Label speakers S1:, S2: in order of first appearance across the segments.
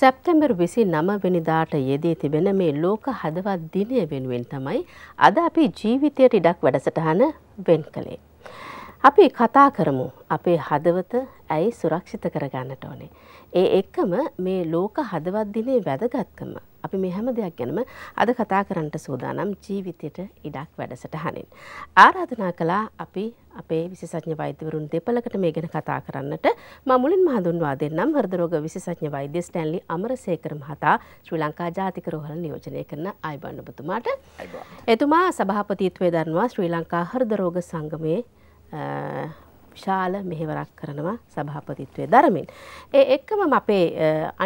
S1: සැප්තැම්බර් විසි නමවෙනිදාට යෙදී තිබෙන මේ ලෝක හදවත් දිනය වෙනුවෙන් තමයි අද අපි ජීවිතයට ඉඩක් වැඩසටහන වෙන් කළේ. අපි කතා කරමු අපේ හදවත ඇයි සුරක්ෂිත කරගන්නට ඕනේ. ඒ එක්කම මේ ලෝක හදවත් දිනේ වැදගත්කම අපි මේ හැම දෙයක් ගැනම අද කතා කරන්නට සූදානම් ජීවිතයට ඉඩක් වැඩසටහනින්. ආරාධනා කළා අපි අපේ විශේෂඥ වෛද්‍යවරුන් දෙපළකට මේ ගැන කතා කරන්නට මම මුලින්ම හඳුන්වා දෙන්නම් හෘද රෝග විශේෂඥ වෛද්‍ය ස්ටැන්ලි අමරසේකර මහතා ශ්‍රී ලංකා ජාතික රෝහල නියෝජනය කරන අයිබන් ඔබතුමාට එතුමා සභාපතිත්වය දරනවා ශ්‍රී ලංකා හෘද රෝග සංගමයේ විශාල මෙහෙවරක් කරනවා සභාපතිත්වය දරමින්. ඒ එක්කම අපේ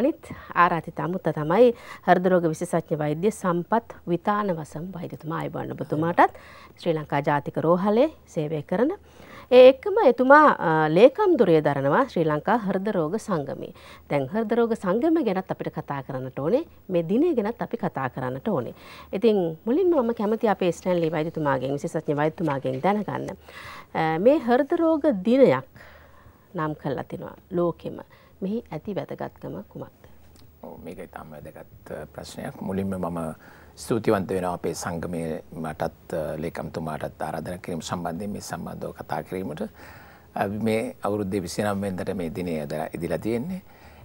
S1: අනිත් ආරාතිත අමුත්ත තමයි හර්දරෝග විශේෂඥ වෛද්‍ය සම්පත් විතාන වසම් වෛද්‍යතුමා අයිබන්නබතුමාටත් ශ්‍රී ලංකා ජාතික රෝහලේ සේවය කරන ඒ එක්කම එතුමා ලේකම්දුරේ දරනවා ශ්‍රී ලංකා හෘද රෝග සංගමේ. දැන් හෘද රෝග සංගම ගැනත් අපිට කතා කරන්නට ඕනේ. මේ දිනේ ගැනත් අපි කතා කරන්නට ඕනේ. ඉතින් මුලින්ම මම කැමති අපේ ස්ටැන්ලි වෛද්‍යතුමාගෙන් විශේෂඥ වෛද්‍යතුමාගෙන් දැනගන්න. මේ හෘද රෝග දිනයක් නම් කරලා තිනවා ලෝකෙම. මෙහි ඇති වැදගත්කම කුමක්ද?
S2: මේක ඉතාම වැදගත් ප්‍රශ්නයක් මුලින්ම මම ස්තුතිවන්ත වෙනවා අපේ සංගමය මටත් ලේකම්තුමාටත් ආරාධනා කිරීම සම්බන්ධයෙන් මේ සම්බන්ධව කතා කිරීමට මේ අවුරුද්දේ 29 වෙනිදාට මේ දිනේ ඉදලා තියෙන්නේ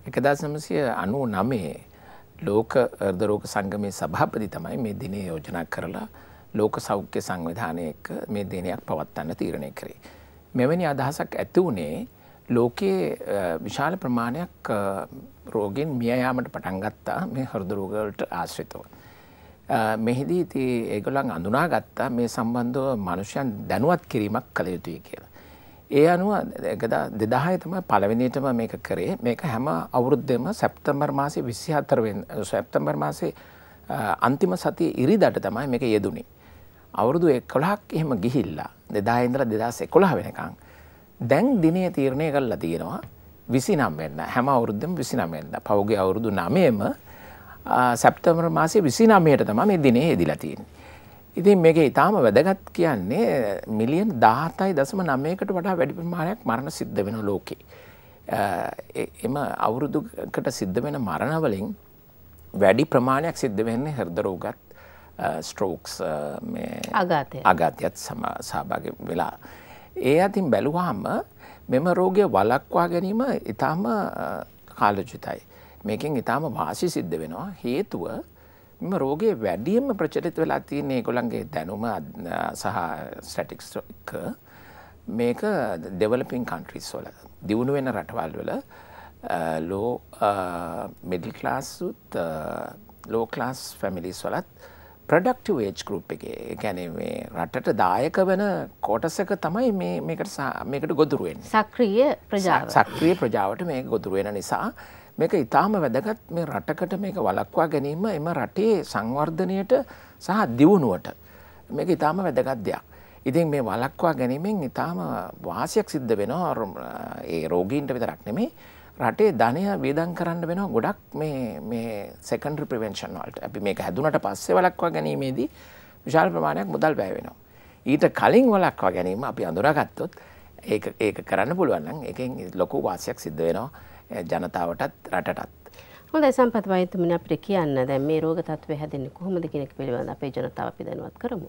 S2: 1999 ලෝක හෘද රෝග සංගමේ සභාපති තමයි මේ දිනේ යෝජනා කරලා ලෝක සෞඛ්‍ය සංවිධානය එක්ක මේ දිනයක් පවත්වන්න තීරණය කරේ. මෙවැනි අදහසක් ඇති වුණේ ලෝකයේ විශාල ප්‍රමාණයක් රෝගෙන් මියයාමට පටන්ගත්තා මේ හරදුරෝගලට ආශ්‍රිතව. මෙහිදී ති ඒගොලන් අඳුනාගත්තා මේ සම්බන්ධව මනුෂ්‍යයන් දැනුවත් කිරීමක් කළ යුතුයි කියලා. ඒ අනුව එකදා දෙදාහය තම පළවෙනිටම මේක කරේ මේක හැම අවුරුද්ධම සැප්තම්බර් මාසේ විසි හතරවෙන් සැප්තම්බර් මාසේ අන්තිම සති ඉරිදට තමයි මේක යෙදුණේ. අවුරුදු එක් කොළහක් එහෙම ගිහිල්ලා දෙදාහින්දර දෙදස් එකොළහ වෙනකං. දැන් දිනය තීරණය කල්ලා තියෙනවා විසි නම්වෙන්න හැම අවුරුද්ධම විසි නම්වෙන්න පෞගේ අවුරුදු නමේම සැප්තමර මාසේ විසි නමයට තම මේ දිනේ හෙදිලතින්. ඉතින් මේක ඉතාම වැදගත් කියන්නේ මිලියන් දාහතයි දසම නමයකට වඩා වැඩිපිමාණයක් මරණ සිද්ධ වෙන ලෝකේ. එම අවුරුදුකට සිද්ධ වෙන මරණවලින් වැඩි ප්‍රමාණයක් සිද්ධ වෙන්නේ හර්දරෝගත් ස්ට්‍රෝක්ස් අගාතයත් සම සභාග වෙලා. ඒ අතින් බැලුවාම මෙම රෝගය වලක්වා ගැනීම ඉතාම කාලජුතයි. මේකෙන් ඉතාම වාසි සිද්ධ වෙනවා හේතුව මෙම රෝගයේ වැඩියම ප්‍රචලිත වෙලා තියන්නේ ගොළන්ගේ දැනුම සහ ස්ටටික්ස් මේක දෙවලපින් කන්ට්‍රීස් වල දියුණු වෙන රටවල් වල ලෝ මිඩල් ලාස්සුත් ලෝකලාස් ෆැමිලිස් වලත් ප්‍රඩක්ටව ඒජ් ගරුප් එක ගැන මේ රටට දායක වන කොටසක තමයි මේකට මේකට ගොදුරුවෙන් සක්‍රිය ප්‍රජාව සක්‍රිය ප්‍රජාවට මේ ගොදුරුවෙන නිසා මේක ඉතාම වැදගත් මේ රටකට මේක වලක්වා ගැනීම එම රටේ සංවර්ධනයට සහ දියුණුවට මේක ඉතාම වැදගත් දෙයක්. ඉතින් මේ වලක්වා ගැනීමෙන් ඉතාම වාසියක් සිද්ධ වෙනවා ඒ රෝගීන්ට විතරක් නෙමේ රටේ ධනය වේදන් කරන්න වෙන ගොඩක් මේ සෙකන්ඩ ප්‍රවෙන්ෂන් වල්ට අපි මේ හැදුනට පස්සේ වලක්වා ගැනීමේදී විශාල් ප්‍රමාණයක් මුදල් බෑවෙනවා. ඊට කලින් වලක්වා ගැනීම අපි අඳුරගත්තොත් ඒ ඒක කරන්න පුළුවන්න එකෙන් ලොකු වාසයක් සිද්ධ වෙනවා ජනතාවටත් රටටත්.
S1: හොඳ සම්පත් වයතුමන අපිට කියන්න දැ මේ රෝග තත්ව හැදෙන්නේ කොහොමද කෙනෙක් පිළිබඳ අපේ ජනතාව අපි දැනුවත් කරමු.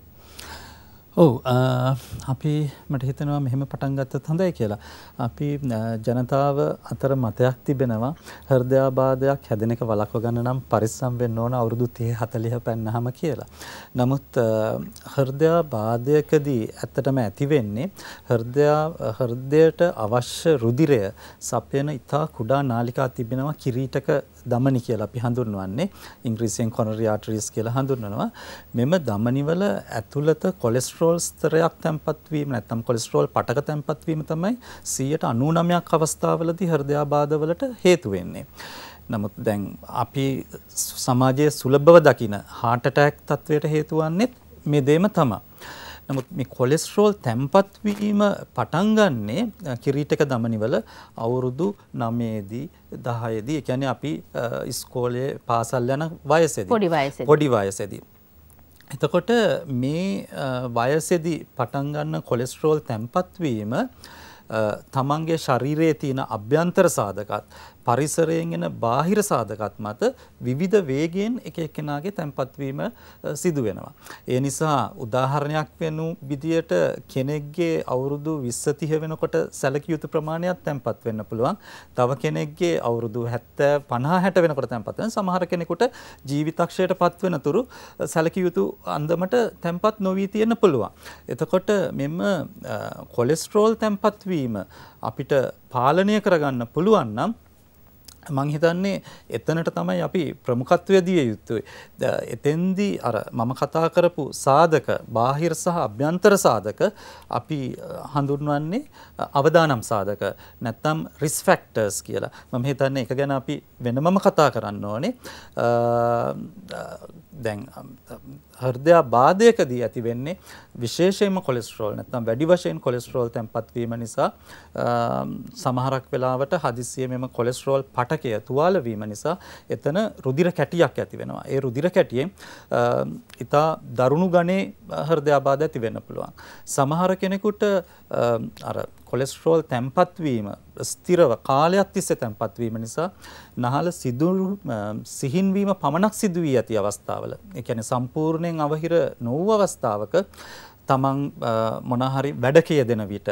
S3: ඔව් අපි මට හිතනවා මෙහෙම පටන් ගත්තත් හොඳයි කියලා. අපි ජනතාව අතර මතයක් තිබෙනවා හෘදයාබාධයක් හැදෙන එක වළක්ව ගන්න නම් පරිස්සම් වෙන්න ඕන අවුරුදු 30 40 පෙන්නහම කියලා. නමුත් හෘදයාබාධයකදී ඇත්තටම ඇති වෙන්නේ හෘදයා හෘදයට අවශ්‍ය රුධිරය සපයන ඉතා කුඩා නාලිකා තිබෙනවා කිරීටක දමනි කියලා අපි හඳුන්වන්නේ ඉංග්‍රීසියෙන් කොනරි ආටරිස් කියලා හඳුන්වනවා. මෙම දමනිවල ඇතුළත කොලෙස්ටරෝල් ස්තරයක් තැන්පත් වීම නැත්නම් කොලෙස්ටරෝල් පටක තැන්පත් වීම තමයි 99ක් අවස්ථාවලදී හෘදයාබාධවලට හේතු වෙන්නේ. නමුත් දැන් අපි සමාජයේ සුලභව දකින heart attack තත්වයට හේතු වන්නේ මේ දෙයම තමයි. නමුත් මේ කොලෙස්ටරෝල් තැම්පත්වීම පටන්ගන්නේ කිරීටක දමනිවල අවුරුදු නමේදී දහයදී එකැන අපි ඉස්කෝලය පාසල් යන වයසෙද පොඩි වයසදී. එතකොට මේ වයසෙදි පටන්ගන්න කොලෙස්ටරෝල් තැම්පත්වීම තමන්ගේ ශරීරයේ තියෙන අභ්‍යන්තර සාධකත් පරිසරයෙන් එන බාහිර සාධකත් මත විවිධ වේගයෙන් එක එක්කෙනාගේ තැන්පත් වීම සිදු වෙනවා. ඒ නිසා උදාහරණයක් වෙනු විදියට කෙනෙක්ගේ අවුරුදු 20 30 වෙනකොට සැලකිය යුතු ප්‍රමාණයක් තැන්පත් වෙන්න පුළුවන්. තව කෙනෙක්ගේ අවුරුදු 70 50 60 වෙනකොට තැන්පත් වෙන සමහර කෙනෙකුට ජීවිතක්ෂයට පත් වෙනතුරු සැලකිය යුතු අන්දමට තැන්පත් නොවී තියෙන්න පුළුවන්. එතකොට මෙම කොලෙස්ටරෝල් තැන්පත් වීම අපිට පාලනය කරගන්න පුළුවන් නම් මං හිතන්නේ එතනට තමයි අපි ප්‍රමුඛත්වය දිය යුත්තේ. එතෙන්දී අර මම කතා කරපු සාධක බාහිර සහ අභ්‍යන්තර සාධක අපි හඳුන්වන්නේ අවදානම් සාධක නැත්නම් රිස්ක් ෆැක්ටර්ස් කියලා. මම හිතන්නේ ඒක ගැන අපි වෙනමම කතා කරන්න ඕනේ. දැන් හර්දයාබාධයකදී ඇති වෙන්නේ විශේෂයෙන්ම කොලෙස්ටරෝල් නැත්නම් වැඩි වශයෙන් කොලෙස්ටරෝල් තැන්පත් වීම නිසා සමහරක් වෙලාවට හදිස්සිය මෙම කොලෙස්ටරෝල් පටකය තුවාල වීම නිසා එතන රුධිර කැටියක් ඇති වෙනවා. ඒ රුධිර කැටියෙන් ඊතා දරුණු ගණේ හෘදයාබාධ ඇති වෙන්න පුළුවන්. සමහර කෙනෙකුට අර කොලෙස්ටරෝල් තැන්පත් වීම ස්ථිරව කාලයක් තිස්සේ තැන්පත් වීම නිසා නහල සිදුරු සිහින්වීම පමණක් සිදු වී ඇති අවස්ථාවල ඒ කියන්නේ සම්පූර්ණයෙන් අවහිර නොවූ අවස්ථාවක තමන් මොනහරි වැඩ කියදෙන විට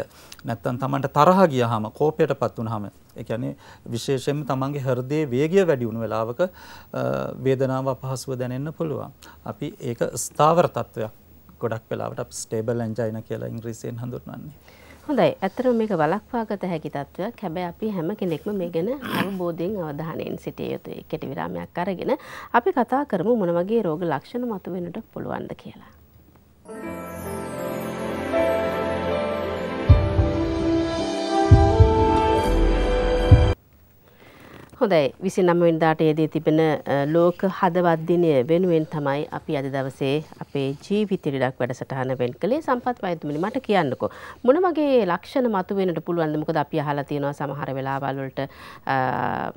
S3: නැත්තම් තමන්ට තරහ ගියහම කෝපයටපත් වුනහම ඒ කියන්නේ විශේෂයෙන්ම තමන්ගේ හෘදයේ වේගය වැඩි වුණු වෙලාවක වේදනාව අපහසුව දැනෙන්න පුළුවන්. අපි ඒක ස්ථාවර තත්වයක් ගොඩක් වෙලාවට අපි ස්ටේබල් ඇන්ජයිනා කියලා ඉංග්‍රීසියෙන් හඳුන්වන්නේ.
S1: හොඳයි ඇතරම මේක වලක්වා ගත හැකි තත්ත්වයක් හැබැයි අපි හැම කෙනෙක්ම මේ ගැන අවබෝධයෙන් අවධානයෙන් සිටිය යුතුයි කෙටි විරාමයක් අරගෙන අපි කතා කරමු මොන වගේ රෝග ලක්ෂණ මතුවෙන්නට පුළුවන්ද කියලා හොඳයි විසිනම්වෙනිදාට යෙදී තිබෙන ලෝක හදවත් දිනය වෙනුවෙන් තමයි අපි අද දවසේ අපේ ජීවිතය ලිඩක් වැඩසටහන වෙන් කළේ සම්පත් වෛද්‍යමනි මට කියන්නකෝ මොන වගේ ලක්ෂණ මතුවෙන්නට පුළුවන්ද මොකද අපි අහලා තියෙනවා සමහර වෙලාවල් වලට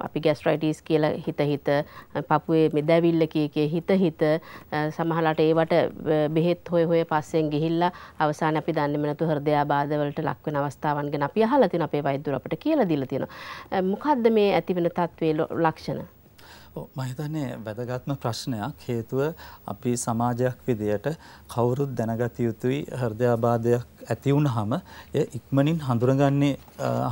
S1: අපි ગેස්ට්‍රයිටිස් කියලා හිත හිත පපුවේ මෙදැවිල්ල කිය කිය හිත හිත සමහරලාට ඒවට බෙහෙත් හොය හොය පස්සෙන් ගිහිල්ලා අවසානයේ අපි දන්නේ නැතු හෘදය ආබාධ වලට ලක් වෙන අවස්ථාවන් ගැන අපි අහලා තියෙනවා අපේ වෛද්‍යවරු අපිට කියලා දීලා තියෙනවා මොකද්ද මේ ඇති වෙන තත් තත්ත්වයේ ලක්ෂණ
S3: මහිතන්නේ වැදගත්ම ප්‍රශ්නයක් හේතුව අපි සමාජයක් විදියට කවුරුත් දැනගත යුතුයි හෘදයාබාධයක් ඇති වුනහම එය ඉක්මනින් හඳුනගන්නේ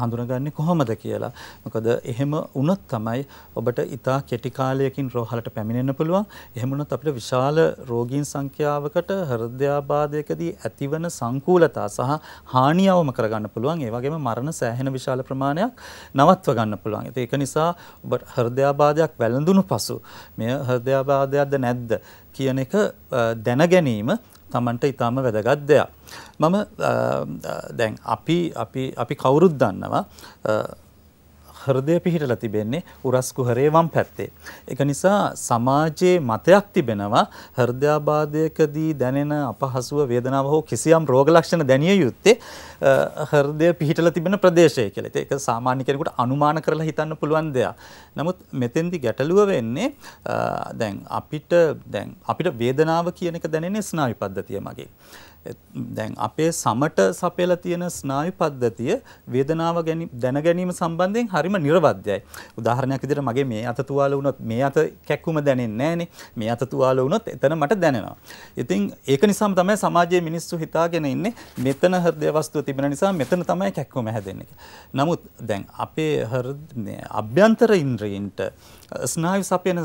S3: හඳුනගන්නේ කොහොමද කියලා. මොකද එහෙම වුණොත් තමයි ඔබට ඊටා කෙටි කාලයකින් රෝහලට පැමිණෙන්න පුළුවන්. එහෙම වුණොත් අපිට විශාල රෝගීන් සංඛ්‍යාවකට හෘදයාබාධයකදී ඇතිවන සංකූලතා සහ හානියවම කරගන්න පුළුවන්. ඒ වගේම මරණ සෑහෙන විශාල ප්‍රමාණයක් නවත්ව ගන්න පුළුවන්. ඒක නිසා ඔබ හෘදයාබාධයක් වැළඳ හැදුණු පසු මෙය හදයාබාධයක්ද නැද්ද කියන එක දැන ගැනීම තමන්ට ඉතාම වැදගත් දෙයක්. මම දැන් අපි අපි කවුරුත් දන්නවා හෘදය පිහිටලා තිබෙන්නේ උරස් කුහරේ වම් පැත්තේ. ඒක නිසා සමාජයේ මතයක් තිබෙනවා හෘදයාබාධයකදී දැනෙන අපහසුව වේදනාව හෝ කිසියම් රෝග ලක්ෂණ දැනිය යුත්තේ හෘදය පිහිටලා තිබෙන ප්‍රදේශය කියලා. ඒක සාමාන්‍ය කෙනෙකුට අනුමාන කරලා හිතන්න පුළුවන් දෙයක්. නමුත් මෙතෙන්දි ගැටලුව වෙන්නේ දැන් අපිට දැන් අපිට වේදනාව කියන එක දැනෙන්නේ ස්නායු පද්ධතිය මගේ. දැන් අපේ සමට සපයලා තියෙන ස්නායු පද්ධතිය වේදනාව දැන ගැනීම සම්බන්ධයෙන් හරිම නිර්වද්‍යයි. උදාහරණයක් විදිහට මගේ මේ අත තුවාල වුණොත් මේ අත කැක්කුම දැනෙන්නේ නැහනේ. මේ අත තුවාල වුණොත් එතන මට දැනෙනවා. ඉතින් ඒක නිසාම තමයි සමාජයේ මිනිස්සු හිතාගෙන ඉන්නේ මෙතන හෘදය වස්තුව තිබෙන නිසා මෙතන තමයි කැක්කුම හැදෙන්නේ නමුත් දැන් අපේ හෘද අභ්‍යන්තර ඉන්ද්‍රියින්ට ස්නායු සපයන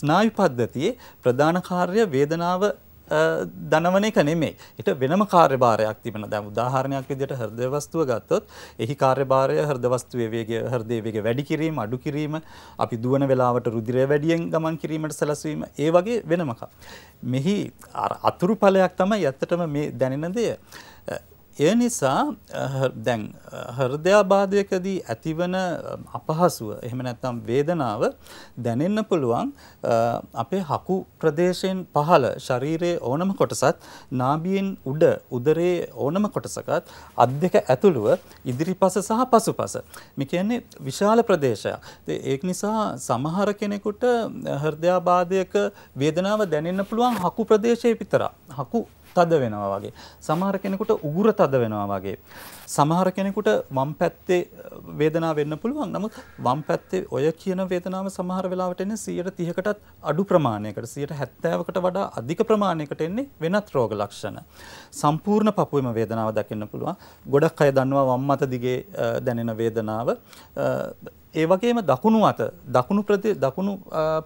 S3: ස්නායු පද්ධතියේ ප්‍රධාන කාර්ය වේදනාව දනවන එක නෙමේ එට වෙනම කාර්යභාරයක් තිබෙන දැම් උදාහරණයක් විදිට හර්දවස්තුව ගත්තොත් එහි කාර්යභාරය හර්දවස්තුවේ වේගේ හර්දේවගේ වැඩි කිරීම අඩු කිරීම අපි දුවන වෙලාවට රුදිරය වැඩියෙන් ගමන් කිරීමට සැලසවීම ඒ වගේ වෙනමකා. මෙහි අතුරු පලයක් තමයි ඇත්තටම මේ දැනෙන දෙය. ඒ නිසා දැන් හර්දයාබාධයකදී ඇතිවන අපහසුව එහෙම නැත්නම් වේදනාව දැනෙන්න පුළුවන් අපේ හකු ප්‍රදේශයෙන් පහළ ශරීරයේ ඕනම කොටසත් නාභියෙන් උඩ උදරයේ ඕනම කොටසකත් අත් දෙක ඇතුළුව ඉදිරිපස සහ පසුපස මේ කියන්නේ විශාල ප්‍රදේශයක් ඒක නිසා සමහර කෙනෙකුට හෘදයාබාධයක වේදනාව දැනෙන්න පුළුවන් හකු ප්‍රදේශයේ විතරක් හකු තද වෙනවා වගේ. සමහර කෙනෙකුට උගුර තද වෙනවා වගේ. සමහර කෙනෙකුට වම් පැත්තේ වේදනාව වෙන්න පුළුවන්. නමුත් වම් පැත්තේ ඔය කියන වේදනාව සමහර වෙලාවට එන්නේ 130කටත් අඩු ප්‍රමාණයකට 170කට වඩා අධික ප්‍රමාණයකට එන්නේ වෙනත් රෝග ලක්ෂණ. සම්පූර්ණ පපුවේම වේදනාව දකින්න පුළුවන්. ගොඩක් අය දන්නවා වම් අත දිගේ දැනෙන වේදනාව ඒ වගේම දකුණු අත දකුණු දකුණු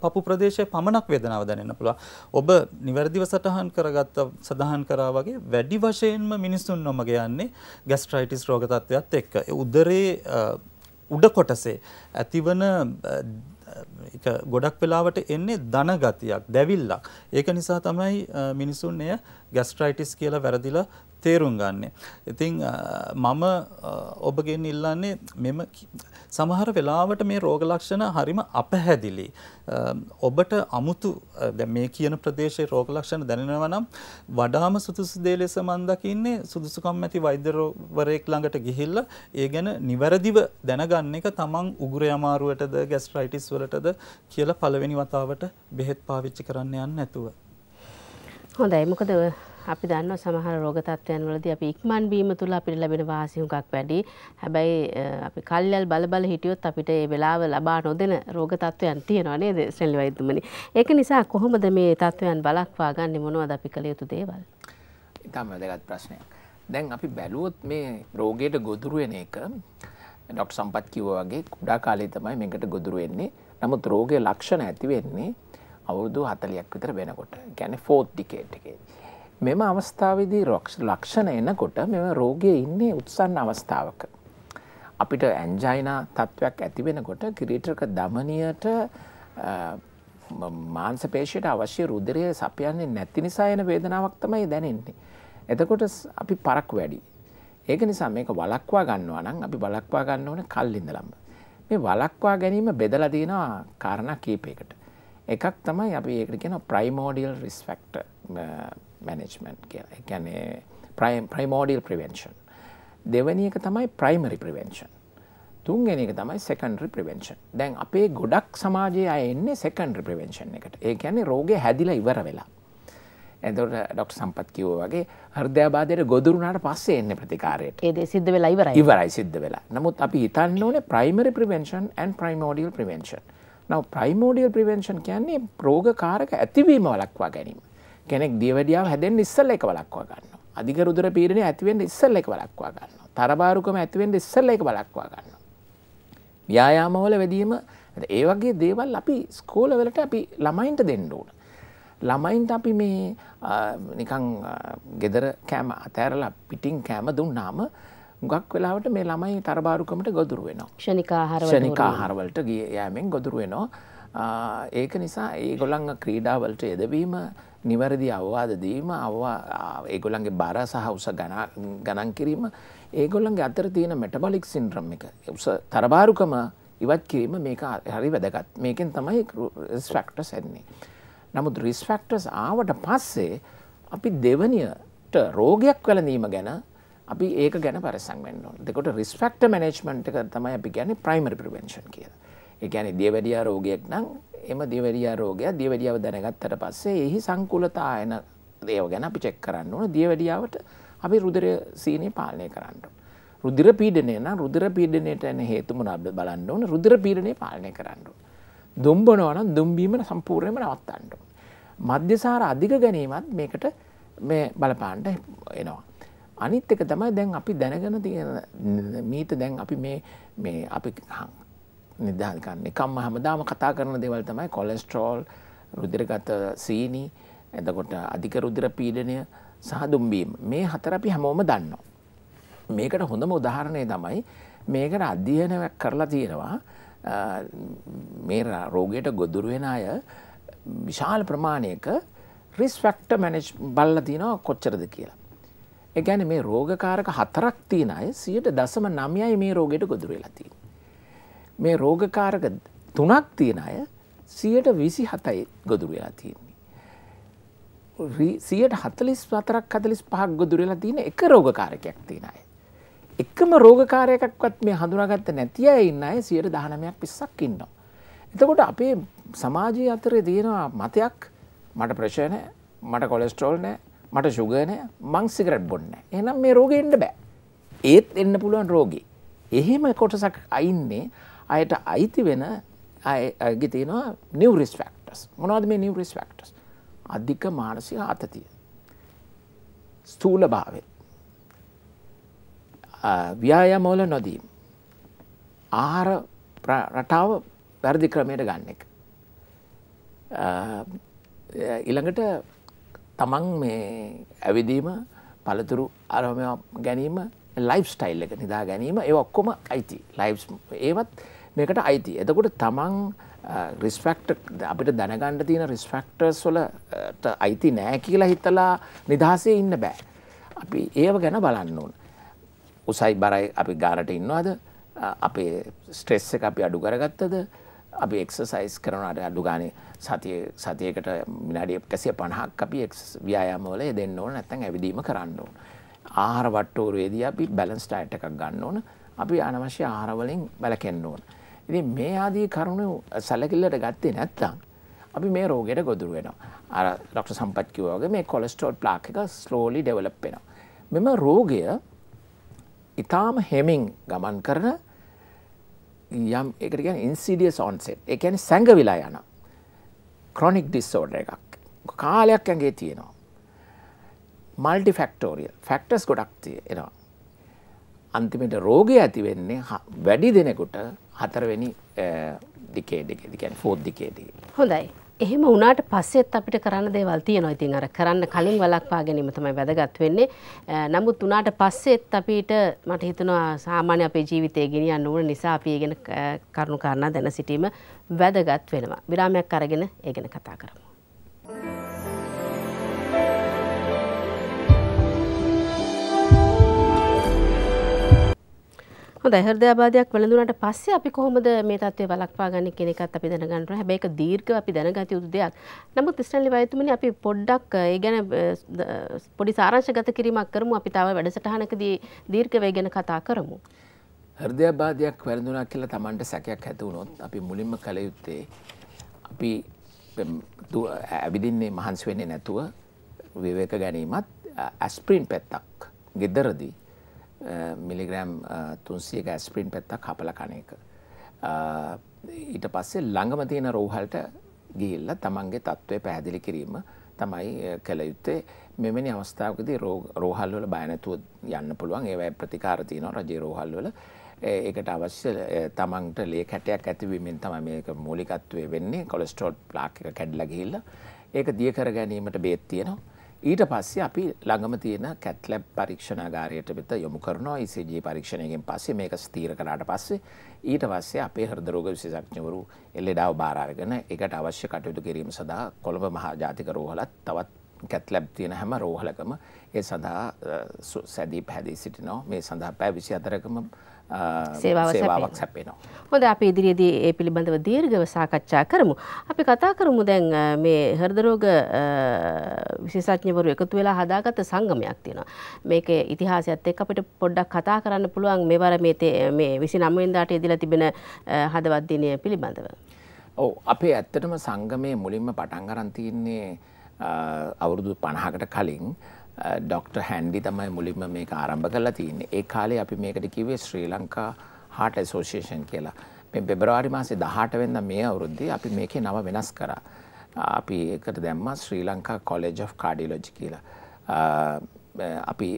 S3: පපු ප්‍රදේශය පමණක් වේදනාව දැනෙන්න පුළුවන්. ඔබ නිවැරදිව සටහන් කරගත්ත සඳහන් කරා වගේ වැඩි වශයෙන්ම මිනිසුන් නොමග යන්නේ ගැස්ට්‍රයිටිස් රෝග තත්ත්වයක් එක්ක. උදරයේ උඩ කොටසේ ඇතිවන එක ගොඩක් වෙලාවට එන්නේ දන ගතියක් දැවිල්ලක්. ඒක නිසා තමයි මිනිසුන් එය ගැස්ට්‍රයිටිස් කියලා වැරදිලා තේරුම් ගන්න. ඉතින් මම ඔබගෙන් ඉල්ලන්නේ මෙම සමහර වෙලාවට මේ රෝග ලක්ෂණ හරිම අපහැදිලි. ඔබට අමුතු මේ කියන ප්‍රදේශයේ රෝග ලක්ෂණ දැනෙනවා නම් වඩාම සුදුසු දේ ලෙස මම දකින්නේ සුදුසුකම් ඇති වෛද්‍යවරයෙක් ළඟට ගිහිල්ලා ඒ ගැන නිවැරදිව දැනගන්න එක තමන් උගුරේ අමාරුවටද ගැස්ට්‍රයිටිස් වලටද කියලා පළවෙනි වතාවට බෙහෙත් පාවිච්චි කරන්න යන්න නැතුව.
S1: හොඳයි මොකද අපි දන්නවා සමහර රෝග තත්ත්වයන් වලදී අපි ඉක්මන් බීම තුල අපිට ලැබෙන වාසි හුඟක් වැඩි. හැබැයි අපි කල්යල් බල බල හිටියොත් අපිට ඒ වෙලාව ලබා නොදෙන රෝග තත්ත්වයන් තියෙනවා නේද ශ්‍රේණි වෛද්‍යමනි. ඒක නිසා කොහොමද මේ තත්ත්වයන් බලක්වා ගන්න මොනවද අපි කළ යුතු දේවල්?
S2: ඉතාම වැදගත් ප්‍රශ්නයක්. දැන් අපි බැලුවොත් මේ රෝගයට ගොදුරු වෙන එක ඩොක්ට සම්පත් කිව වගේ කුඩා කාලේ තමයි මේකට ගොදුරු වෙන්නේ නමුත් රෝගය ලක්ෂණ ඇති වෙන්නේ අවුරුදු හතලයක් විතර වෙනකොට ගැන ෆෝත් ඩිකේට්ගේ. මෙම අවස්ථාවදී රොක්ෂ ලක්ෂණ එනකොට මෙම රෝගය ඉන්නේ උත්සන්න අවස්ථාවක. අපිට ඇන්ජයිනා තත්ත්වයක් ඇති වෙනකොට කිරීටක දමනයට මාන්සපේෂයට අවශ්‍ය රුදරය සපයන්නේ නැති නිසා එන වේදනාවක් තමයි දැනෙන්නේ. එතකොට අපි පරක් වැඩි ඒක නිසා මේක වලක්වා ගන්නවා නම් අපි බලක්වා ගන්න ඕන කල්ලින්දලම. මේ වලක්වා ගැනීම බෙදලා තියෙනවා කාරණා කීපයකට. එකක් තමයි අපි ඒකට කියන ප්‍රයිමෝඩියල් රිස් ෆැක්ටර් මැනේජ්මන්ට් කියලා. ඒ කියන්නේ ප්‍රයිමෝඩියල් ප්‍රිවෙන්ෂන්. දෙවෙනි එක තමයි ප්‍රයිමරි ප්‍රිවෙන්ෂන්. තුන්වෙනි එක තමයි සෙකන්ඩරි ප්‍රිවෙන්ෂන්. දැන් අපේ ගොඩක් සමාජයේ අය එන්නේ සෙකන්ඩරි ප්‍රිවෙන්ෂන් එකට. ඒ කියන්නේ රෝගේ හැදිලා ඉවර වෙලා. එතකොට ඩොක්ටර් සම්පත් කිව්වා වගේ හෘදයාබාධයට ගොදුරු වුණාට පස්සේ එන්නේ ප්‍රතිකාරයට. ඒ දේ සිද්ධ වෙලා ඉවරයි. ඉවරයි සිද්ධ වෙලා. නමුත් අපි හිතන්න ඕනේ primary prevention and primordial prevention. now primordial prevention කියන්නේ රෝග කාරක ඇතිවීම වළක්වා ගැනීම. කෙනෙක් දියවැඩියාව හැදෙන්න ඉස්සෙල්ලා ඒක වළක්වා ගන්නවා. අධික රුධිර පීඩනය ඇති වෙන්න ඉස්සෙල්ලා ඒක වළක්වා ගන්නවා. තරබාරුකම ඇති වෙන්න ඉස්සෙල්ලා ඒක වළක්වා ගන්නවා. ව්‍යායාමවල වැඩිම ඒ වගේ දේවල් අපි ස්කෝලවලට අපි ළමයින්ට දෙන්න ඕන. ළමයින්ට අපි මේ නිකං ගෙදර කෑම අතෑරලා පිටිං කෑම දුන්නාම ගක් වෙලාවට මේ ළමයි තරබාරුකමට ගොදුරු වෙනවා ෂණිකා හරවලට ගිය යෑමෙන් ගොදුරු වෙනවා ඒක නිසා ඒ ගොළංග ක්‍රීඩාවලට එදවීම නිවැරදි අවවාද දීම අවවා ඒගොළන්ගේ බාර සහ උස ගණන් කිරීම ඒගොල්ලන්ගේ අතර තියෙන මෙටබලික් සින්ද්‍රම් එක උස තරබාරුකම ඉවත් කිරීම මේක හරි වැදගත් මේකෙන් තමයි ස්ෆක්ටස් ඇන්නේ. නමුත් රිස් ෆැක්ටර්ස් ආවට පස්සේ අපි දෙවනියට රෝගයක් වැලඳීම ගැන අපි ඒක ගැන පරසං වෙන්න ඕන. දෙකොට රිස් ෆැක්ටර් මැනේජ්මන්ට් එක තමයි අපි කියන්නේ ප්‍රයිමරි ප්‍රිවෙන්ෂන් කියලා. ඒ කියන්නේ දියවැඩියා රෝගයක් නම් එම දියවැඩියා රෝගය දියවැඩියාව දැනගත්තට පස්සේ එහි සංකූලතායන ඒව ගැන අපි චෙක් කරන්න ඕන. දියවැඩියාවට අපි රුධිරය සීනේ පාලනය කරන්න ඕන. රුධිර පීඩනය නම් රුධිර පීඩනයට එන හේතුම බලන්න ඕන. රුධිර පීඩනය පාලනය කරන්න ඕන. දුම්බනවනම් දුම්බීමට සම්පූර්ණයම නවත්තන්නට. මධ්‍යසාර අධික ගැනීමත් මේකට මේ බලපාන්ට එනවා. අනිත් එක තමයි දැන් අපි දැනගෙන තියෙන මීත දැන් අපි මේ අපි නිදධාකන්නේ කම්ම හමදාම කතා කරන දෙවල් තමයි කොලෙස්ට්‍රෝල් රුදිරගත සීනී එතකොට අධික රුදිර පීඩනය සහදුම්බීම මේ හතර අපි හැමෝම දන්නවා. මේකට හොඳම උදාහරණය තමයි මේකට අධ්‍යයනයක් කරලා තියෙනවා මේ රෝගයට ගොදුරු වෙන අය විශාල ප්‍රමාණයක රිස් ෆැක්ට මැනෙජ් බල්ල තිනවා කොච්චරද කියලා. එකැන මේ රෝගකාරක හතරක් තියන අය සියට දසම නමයයි මේ රෝගයට ගොදුර වෙලති. මේ රෝගකාරක තුනක් තියෙන අය සියට විසි හතයි ගොදුර වෙලා තියෙන්නේ. සියට හතලිස් වතරක් හතලිස් පහක් ගොදුරලා තියෙන එක රෝගකාරකයක් තියෙන අයි. එකම රෝගකාරයකක්වත් මේ හඳුනාගත්ත නැති අය ඉන්න අය සියයට දහනමයක් පිස්සක් ඉන්නවා. එතකොට අපේ සමාජය අතරේ තියෙනවා මතයක් මට ප්‍රශයනය මට කොලෙස්ට්‍රෝල් නෑ මට ශුගනය මං සිකරට් බොන්න එනම් මේ රෝග එන්න බෑ. ඒත් එන්න පුළුවන් රෝගී. එහෙම කොටසක් අයින්නේ අයට අයිති වෙන ගිතිනවා නිවරිස් ෆක්ටස් මොනවද මේ නිවරිස් ෆක්ටස් අධික මානසික ආතතිය. ස්ථූල භාවෙත්. ව්‍යායාම වල නොදීම. ආහාර රටාව වැරදි ක්‍රමයට ගන්න එක. ඊළඟට තමන් මේ ඇවිදීම පළතුරු අරම ගැනීම ලයිෆ් ස්ටයිල් එක නිදා ගැනීම ඒ ඔක්කොම අයිති ලයිස් ඒවත් මේකට අයිති එතකොට තමන් රිස්ෆෙක්ට අපිට දැනගණ්ඩ තියෙන රිස්ෆෙක්ටර්ස් වලට අයිති නෑ කියලා හිතලා නිදහසේ ඉන්න බෑ අපි ඒව ගැන බලන්න ඕන උසයි බරයි අපි ගානට ඉන්නවාද අපේ ස්ට්‍රෙස් එක අපි අඩු කරගත්තද අපි එක්සසයිස් කරනට අඩු ගාන සතිය සතියකට මිනාඩිය කැසිය පණහක් අපි ව්‍යයාමවල දෙන්න ඕන නැත්තන් ඇවිදීම කරන්න ඕන ආහාර වට්ටෝරුවේදී අපි බැලන්ස් ටයිට් එකක් ගන්න ඕන අපි අනවශ්‍ය ආහාරවලින් බැලකෙන්න ඕන ඉති මේ ආදී කරුණු සැලකිල්ලට ගත්තේ නැත්තං අපි මේ රෝගයට ගොදුරු වෙනවා අර ඩොක්ට සම්පත්කිවෝගේ මේ කොලස්ටෝල් ප්ලාක් එක ස්ලෝලි ඩෙවලප් වෙනවා මෙම රෝගය ඉතාම හෙමින් ගමන් කරන යම් එකට ගැන ඉන්සිඩියස් ඔන්සෙට් එකැන සැඟවිලා යන ක්‍රොනික් ඩිස්සෝඩ එකක් කාලයක් ඇගේ තියෙනවා මල්ටි ෆෙක්ටෝරියල් ෆෙක්ටස් ගොඩක් තිය එනවා අන්තිමට රෝගය ඇති වෙන්නේ වැඩි දෙනෙකුට හතරවෙනි ඩිකේඩ එකදිකැන ෆෝද් දිකේදී
S1: හොඳයි එහෙම වුණාට පස්සෙත් අපිට කරන්න දේවල් තියෙනවා. ඉතින් අර කරන්න කලින් වළක්වා ගැනීම තමයි වැදගත් වෙන්නේ. නමුත් උනාට පස්සෙත් අපිට මට හිතෙනවා සාමාන්‍ය අපේ ජීවිතය ගෙනියන්න ඕන නිසා අපි ඒ ගැන කරුණු කාරණා දැන සිටීම වැදගත් වෙනවා. විරාමයක් අරගෙන ඒ ගැන කතා කරමු. හොඳ හෘදයාබාධයක් වැළඳුනට පස්සේ අපි කොහොමද මේ තත්ත්වය වළක්වා ගන්න කියන එකත් අපි දැනගන්න ඕනේ. හැබැයි ඒක දීර්ඝව අපි දැනගත යුතු දෙයක්. නමුත් ස්ටැන්ලි වෛද්‍යතුමනි අපි පොඩ්ඩක් ඒ ගැන පොඩි සාරාංශගත කිරීමක් කරමු. අපි තව වැඩසටහනකදී දීර්ඝවය ගැන කතා කරමු.
S2: හෘදයාබාධයක් වැළඳුනා කියලා Tamanට සැකයක් ඇති වුණොත් අපි මුලින්ම කළ යුත්තේ අපි ඇවිදින්නේ මහන්සි වෙන්නේ නැතුව විවේක ගැනීමත් ඇස්ප්‍රීන් පැත්තක් ගෙදරදී මිලිග්‍රෑම් තුන්සියක ඇස්ප්‍රින් පැත්තක් කපල කන එක. ඊට පස්සේ ළඟම තියෙන රෝහල්ට ගිල්ල තමන්ගේ තත්ත්වය පැහැදිලි කිරීම තමයි කළ යුත්තේ මෙමනි අවස්ථාවකදී රෝහල්වල බයනැතුව යන්න පුළුවන් ඒවයි ප්‍රතිකාරතියනවා රජේ රෝහල්වල ඒකට අවශ්‍ය තමන්ට ලේ කැටයක් ඇතිවීමෙන් තමයි මේක මූලිකත්වය වෙන්නේ කොලස්ටෝල් ප්ලාක් එක කැඩලා ගිහිල්ලා ඒක දිය කර ගැනීමට බේත් තියෙනවා ඊට පස්සේ අපි ළඟම තියෙන කැට්ලැබ් පරීක්ෂණාගාරයට වෙත යොමු කරනවා ECG පරීක්ෂණයකින් පස්සේ මේක ස්ථීර කරාට පස්සේ ඊට පස්සේ අපේ හෘද රෝග විශේෂඥවරු එල්ලඩාව බාර අරගෙන ඒකට අවශ්‍ය කටයුතු කිරීම සඳහා කොළඹ මහා ජාතික රෝහලත් තවත් කැට්ලැබ් තියෙන හැම රෝහලකම ඒ සඳහා සැදී පැහැදී සිටිනවා මේ සඳහා පැය 24කම සේවාවක් සැපේනවා.
S1: හොඳ අප ඉදිරියේදී ඒ පිළිබඳව දීර්ඝව සාකච්ඡා කරමු. අපි කතා කරමු දැන් මේ හෘද රෝග විශේෂඥවරු එකතු වෙලා හදාගත්ත සංගමයක් තියෙනවා. මේකේ ඉතිහාසයත් එක්ක අපිට පොඩ්ඩක් කතා කරන්න පුළුවන් මෙවර මේ මේ 29 වෙනිදාට ඉදලා තිබෙන හදවත් දිනය
S2: පිළිබඳව. ඔව් අපේ ඇත්තටම සංගමයේ මුලින්ම පටන් ගන්න තියන්නේ අවුරුදු 50කට කලින් ඩොක්ට. හැන්ඩි තමයි මුලින්ම මේ ආරම්භ කලා තියන්නේ ඒ කාලේ අපි මේකට කිවේ ශ්‍රී ලංකා හාට ඇසෝෂේෂන් කියලා මෙ පෙබරවාරි මාසේ දහට වෙන්න මේ අවුරුද්දි අපි මේකේ නව වෙනස් කරා අපි ඒකට දැම්ම Sri Lanka college of cardiology කියලා අපි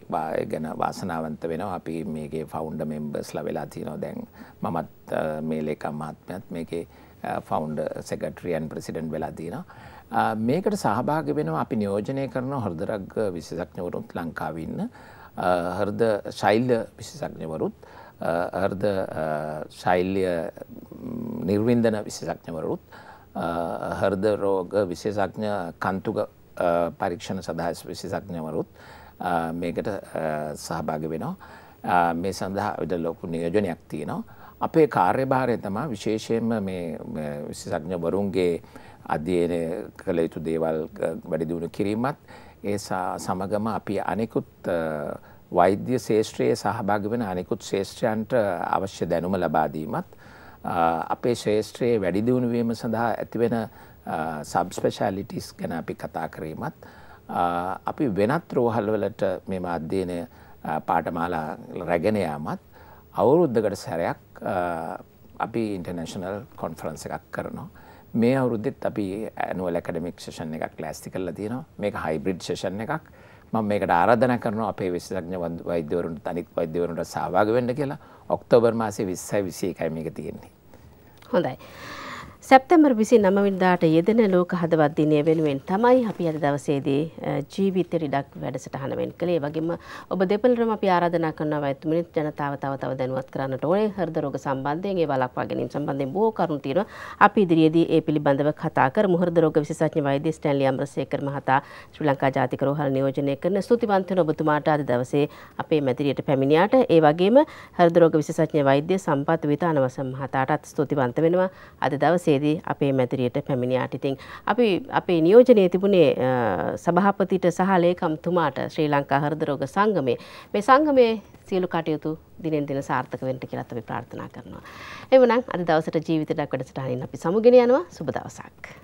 S2: ගැන වාසනාවන්ත වෙනවා අපි මේගේ ෆවුන්ඩ මෙම්බස්ලා වෙලා තියෙනවා දැන් මමත් මේ ලේකම් මහත්මයත් මේකේ ෆවන්ඩ සෙකටරියන් ප්‍රසිඩන්් වෙලා දීන. Uh, මේකට සහභාග වෙනවා අපි නියෝජනය කරන හොරදරක් විශසක්ඥවරුත් ලංකාවන්න uh, හරද ශෛල්්‍ය විශසක්ඥවරුත් uh, හර්ද ශෛල්්‍ය නිර්වින්දන විශසක්ඥවරුත් හර්ද රෝග විශේෂඥ කන්තුග පරීක්ෂණ සඳහස් විශේෂඥවරුත් මේකට සහභාග වෙනවා. මේ සඳහා විට ලොකු නියෝජනයක් තියෙනවා. අපේ කාර්යභාරය තමා විශේෂයෙන්ම මේ විශසඥවරුන්ගේ අධ්‍යයනය කළ යුතු දේවල් වැඩිදිුණු කිරීමත් ඒ සමගම අපි අනෙකුත් වෛද්‍ය ශේෂත්‍රයේ සහභාග වෙන අනෙකුත් ශේෂත්‍රයන්ට අවශ්‍ය දැනුම ලබාදීමත් අපේ ශේෂත්‍රයේ වැඩිදියුණුවීම සඳහා ඇතිවෙන සබ්ස්පෙශාලිටිස් ගැන අපි කතා කරීමත් අපි වෙනත් රෝහල්වලට මෙම අධ්‍යයනය පාටමාලා රැගෙනයාමත් අවුරුද්ධකට සැරයක් අපි ඉන්ටර්නශනල් කොන්ෆරන්ස එකක් කරනවා. මේ අවුරුද්දෙත් අපි ඇනුවල කඩමික් ෂෂන් එකක් ලෑස්ති කරල තියෙනවා මේක හයිබ්‍රිඩ් ෂෂන් එකක් මම මේකට ආරධන කරනවා අපේ විශෂඥ වෛද්‍යවරුන්ට තනිත් වෛද්‍යවරුන්ට සභාග වෙන්න කියලා ඔක්තෝබර් මාසේ විස්සයි විසය එකයි මේක තියෙන්නේ.
S1: හොඳයි. සැප්තැම්බර් විසි නමවින්දාට යෙදෙන ලෝක හදවත් දිනය වෙනුවෙන් තමයි අපි අද දවසේදී ජීවිත රිඩක් වැඩසටහනවෙන් කළේ වගේම ඔබ දෙපළටම අපි ආරාධනා කරනවා ඇතුමිනි ජනතාව තව තව දැනුවත් කරන්නට ඕනේ හෘද රෝග සම්බන්ධයෙන් ඒ වළක්වා ගැනීම සම්බන්ධයෙන් බොහෝ කරුණු තියෙනවා අපි ඉදිරියේදී ඒ පිළිබඳව කතා කරමු හෘද රෝග විශේෂඥ වෛද්‍ය ස්ටැන්ලි අමරසේකර මහතා ශ්‍රී ලංකා ජාතික රෝහල් නියෝජනය කරන ස්තුතිවන්ත වෙන ඔබතුමාට අද දවසේ අපේ මැදිරියට පැමිණියාට ඒ වගේම හෘද රෝග විශේෂඥ වෛද්‍ය සම්පත් විතානවස මහතාටත් ස්තුතිවන්ත වෙනවා අද දවසේ වසරේදී අපේ මැදිරියට පැමිණියාට ඉතින් අපි අපේ නියෝජනයේ තිබුණේ සභාපතිට සහ ලේකම්තුමාට ශ්‍රී ලංකා හෘද රෝග සංගමයේ මේ සංගමයේ සියලු කටයුතු දිනෙන් දින සාර්ථක වෙන්න කියලා අපි ප්‍රාර්ථනා කරනවා. එවනම් අද දවසට ජීවිත දක් වැඩසටහනින් අපි සමුගෙන යනවා සුබ දවසක්.